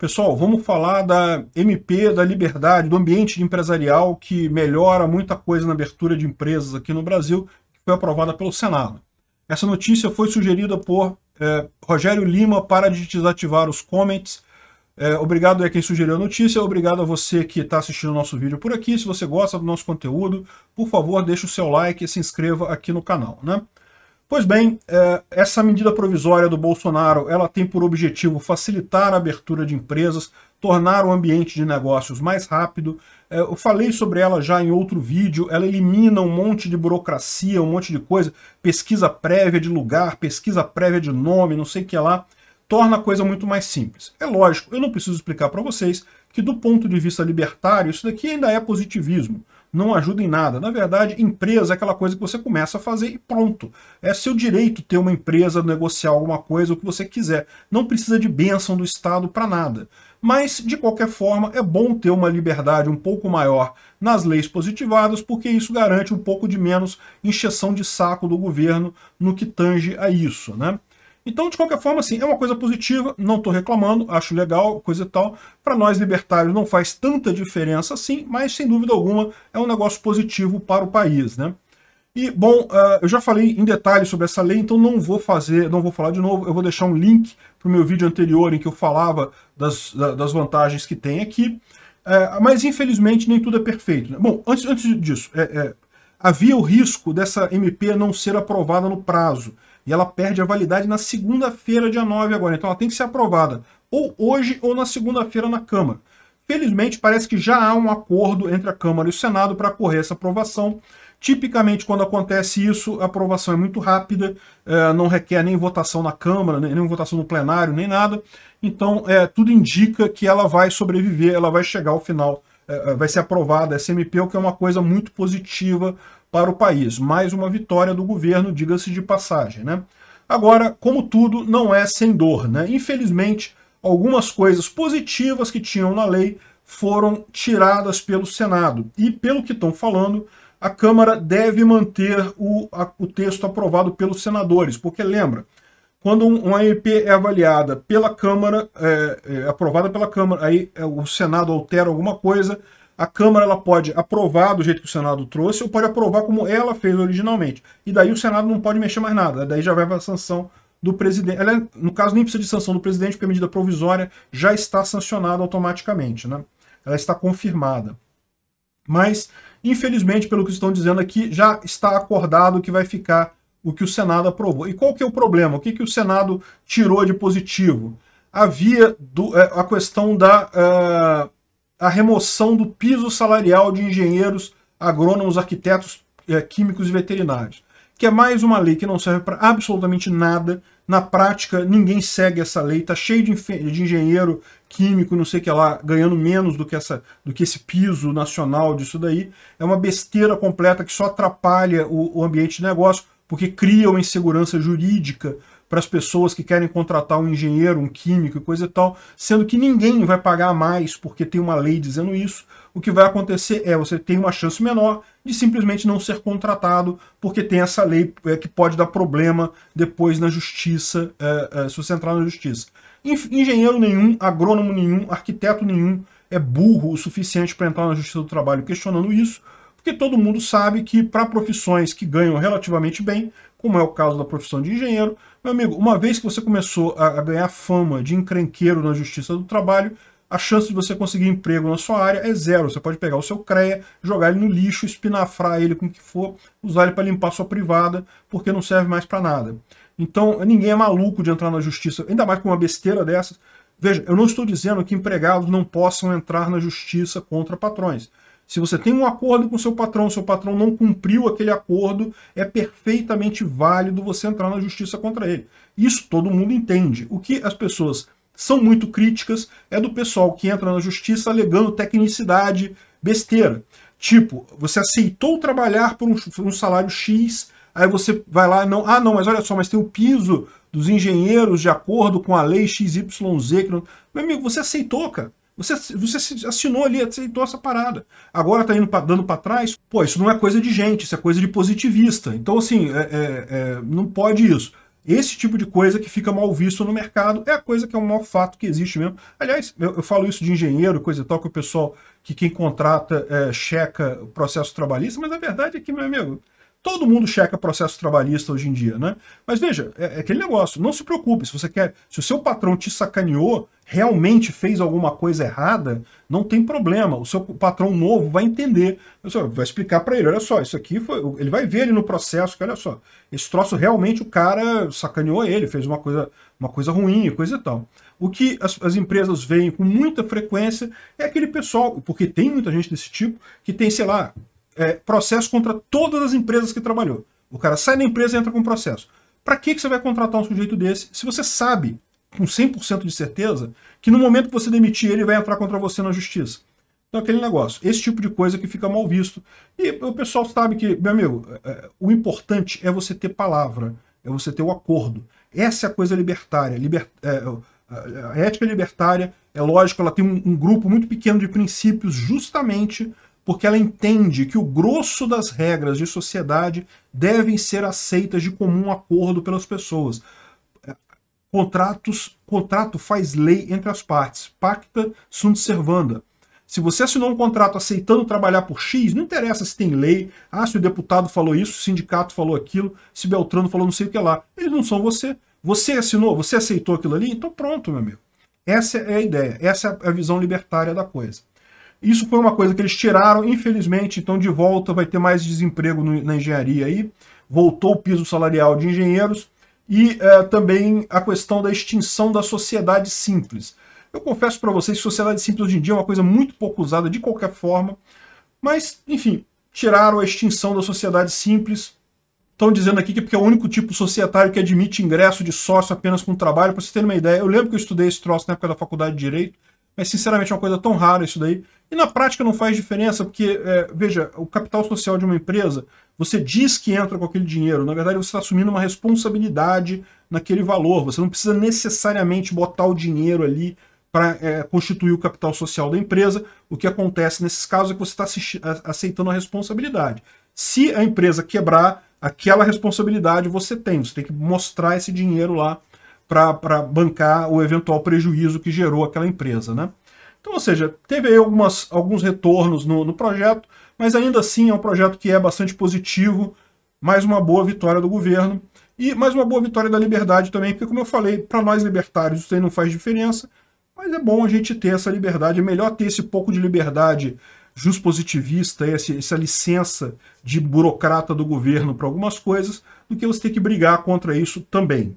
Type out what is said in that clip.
Pessoal, vamos falar da MP, da liberdade, do ambiente empresarial que melhora muita coisa na abertura de empresas aqui no Brasil, que foi aprovada pelo Senado. Essa notícia foi sugerida por eh, Rogério Lima para desativar os comments. Eh, obrigado a quem sugeriu a notícia, obrigado a você que está assistindo o nosso vídeo por aqui. Se você gosta do nosso conteúdo, por favor, deixe o seu like e se inscreva aqui no canal. Né? Pois bem, é, essa medida provisória do Bolsonaro ela tem por objetivo facilitar a abertura de empresas, tornar o ambiente de negócios mais rápido. É, eu falei sobre ela já em outro vídeo, ela elimina um monte de burocracia, um monte de coisa, pesquisa prévia de lugar, pesquisa prévia de nome, não sei o que lá, torna a coisa muito mais simples. É lógico, eu não preciso explicar para vocês que do ponto de vista libertário, isso daqui ainda é positivismo não ajuda em nada. Na verdade, empresa é aquela coisa que você começa a fazer e pronto. É seu direito ter uma empresa, negociar alguma coisa, o que você quiser. Não precisa de bênção do Estado para nada. Mas, de qualquer forma, é bom ter uma liberdade um pouco maior nas leis positivadas, porque isso garante um pouco de menos encheção de saco do governo no que tange a isso. Né? Então, de qualquer forma, assim, é uma coisa positiva, não estou reclamando, acho legal, coisa e tal. Para nós libertários não faz tanta diferença assim, mas sem dúvida alguma é um negócio positivo para o país, né? E, bom, eh, eu já falei em detalhes sobre essa lei, então não vou fazer, não vou falar de novo, eu vou deixar um link para o meu vídeo anterior em que eu falava das, das vantagens que tem aqui. Eh, mas, infelizmente, nem tudo é perfeito. Né? Bom, antes, antes disso, é, é, havia o risco dessa MP não ser aprovada no prazo. E ela perde a validade na segunda-feira, dia 9 agora. Então ela tem que ser aprovada ou hoje ou na segunda-feira na Câmara. Felizmente, parece que já há um acordo entre a Câmara e o Senado para correr essa aprovação. Tipicamente, quando acontece isso, a aprovação é muito rápida, é, não requer nem votação na Câmara, nem votação no plenário, nem nada. Então, é, tudo indica que ela vai sobreviver, ela vai chegar ao final, é, vai ser aprovada essa MP, o que é uma coisa muito positiva para o país. Mais uma vitória do governo, diga-se de passagem. Né? Agora, como tudo, não é sem dor. Né? Infelizmente, algumas coisas positivas que tinham na lei foram tiradas pelo Senado. E, pelo que estão falando, a Câmara deve manter o, a, o texto aprovado pelos senadores, porque lembra, quando uma MP é avaliada pela Câmara, é, é, aprovada pela Câmara, aí é, o Senado altera alguma coisa, a Câmara ela pode aprovar do jeito que o Senado trouxe ou pode aprovar como ela fez originalmente. E daí o Senado não pode mexer mais nada. Daí já vai para a sanção do presidente. Ela, é, no caso, nem precisa de sanção do presidente, porque a medida provisória já está sancionada automaticamente. Né? Ela está confirmada. Mas, infelizmente, pelo que estão dizendo aqui, já está acordado que vai ficar o que o Senado aprovou. E qual que é o problema? O que, que o Senado tirou de positivo? Havia do, é, a questão da. Eh, a remoção do piso salarial de engenheiros, agrônomos, arquitetos, eh, químicos e veterinários, que é mais uma lei que não serve para absolutamente nada. Na prática, ninguém segue essa lei, está cheio de, de, engenheiro químico, não sei o que lá, ganhando menos do que, essa, do que esse piso nacional disso daí. É uma besteira completa que só atrapalha o, o ambiente de negócio, porque cria uma insegurança jurídica para as pessoas que querem contratar um engenheiro, um químico e coisa e tal, sendo que ninguém vai pagar mais porque tem uma lei dizendo isso. O que vai acontecer é você tem uma chance menor de simplesmente não ser contratado porque tem essa lei é, que pode dar problema depois na justiça, é, é, se você entrar na justiça. Engenheiro nenhum, agrônomo nenhum, arquiteto nenhum é burro o suficiente para entrar na justiça do trabalho questionando isso, porque todo mundo sabe que para profissões que ganham relativamente bem, como é o caso da profissão de engenheiro. Meu amigo, uma vez que você começou a ganhar fama de encrenqueiro na justiça do trabalho, a chance de você conseguir emprego na sua área é zero. Você pode pegar o seu CREA, jogar ele no lixo, espinafrar ele com o que for, usar ele para limpar sua privada, porque não serve mais para nada. Então, ninguém é maluco de entrar na justiça, ainda mais com uma besteira dessas. Veja, eu não estou dizendo que empregados não possam entrar na justiça contra patrões. Se você tem um acordo com seu patrão, seu patrão não cumpriu aquele acordo, é perfeitamente válido você entrar na justiça contra ele. Isso todo mundo entende. O que as pessoas são muito críticas é do pessoal que entra na justiça alegando tecnicidade, besteira. Tipo, você aceitou trabalhar por um, por um salário X, aí você vai lá, não, ah, não, mas olha só, mas tem o piso dos engenheiros de acordo com a lei XYZ. Que não... Meu amigo, você aceitou, cara. Você, você assinou ali, aceitou essa parada. Agora tá indo pra, dando para trás. Pô, isso não é coisa de gente, isso é coisa de positivista. Então, assim, é, é, é, não pode isso. Esse tipo de coisa que fica mal visto no mercado é a coisa que é o maior fato que existe mesmo. Aliás, eu, eu falo isso de engenheiro, coisa e tal, que o pessoal, que quem contrata, é, checa o processo trabalhista, mas a verdade é que, meu amigo, Todo mundo checa processo trabalhista hoje em dia, né? Mas veja, é, é, aquele negócio, não se preocupe, se você quer, se o seu patrão te sacaneou, realmente fez alguma coisa errada, não tem problema, o seu patrão novo vai entender, vai explicar para ele, olha só, isso aqui foi, ele vai ver ele no processo, que olha só, esse troço realmente o cara sacaneou ele, fez uma coisa, uma coisa ruim e coisa e tal. O que as, as empresas veem com muita frequência é aquele pessoal, porque tem muita gente desse tipo, que tem, sei lá, é, processo contra todas as empresas que trabalhou. O cara sai da empresa e entra com processo. Para que, que você vai contratar um sujeito desse se você sabe, com 100% de certeza, que no momento que você demitir ele vai entrar contra você na justiça? Então, aquele negócio, esse tipo de coisa que fica mal visto. E o pessoal sabe que, meu amigo, é, é, o importante é você ter palavra, é você ter o um acordo. Essa é a coisa libertária. Liber... É, a ética libertária, é lógico, ela tem um grupo muito pequeno de princípios justamente porque ela entende que o grosso das regras de sociedade devem ser aceitas de comum acordo pelas pessoas. Contratos, contrato faz lei entre as partes, pacta sunt servanda. Se você assinou um contrato aceitando trabalhar por X, não interessa se tem lei, ah, se o deputado falou isso, o sindicato falou aquilo, se Beltrano falou não sei o que lá. Eles não são você. Você assinou, você aceitou aquilo ali, então pronto, meu amigo. Essa é a ideia, essa é a visão libertária da coisa. Isso foi uma coisa que eles tiraram, infelizmente, então de volta vai ter mais desemprego no, na engenharia aí. Voltou o piso salarial de engenheiros e é, também a questão da extinção da sociedade simples. Eu confesso para vocês que sociedade simples hoje em dia é uma coisa muito pouco usada de qualquer forma, mas, enfim, tiraram a extinção da sociedade simples. Estão dizendo aqui que é porque é o único tipo societário que admite ingresso de sócio apenas com trabalho. Para vocês terem uma ideia, eu lembro que eu estudei esse troço na época da faculdade de Direito, mas sinceramente é uma coisa tão rara isso daí. E na prática não faz diferença, porque, é, veja, o capital social de uma empresa, você diz que entra com aquele dinheiro, na verdade você está assumindo uma responsabilidade naquele valor, você não precisa necessariamente botar o dinheiro ali para é, constituir o capital social da empresa, o que acontece nesses casos é que você está aceitando a responsabilidade. Se a empresa quebrar, aquela responsabilidade você tem, você tem que mostrar esse dinheiro lá para bancar o eventual prejuízo que gerou aquela empresa. Né? Então, ou seja, teve aí algumas, alguns retornos no, no projeto, mas ainda assim é um projeto que é bastante positivo, mais uma boa vitória do governo e mais uma boa vitória da liberdade também, porque como eu falei, para nós libertários isso aí não faz diferença, mas é bom a gente ter essa liberdade, é melhor ter esse pouco de liberdade juspositivista, essa licença de burocrata do governo para algumas coisas, do que você ter que brigar contra isso também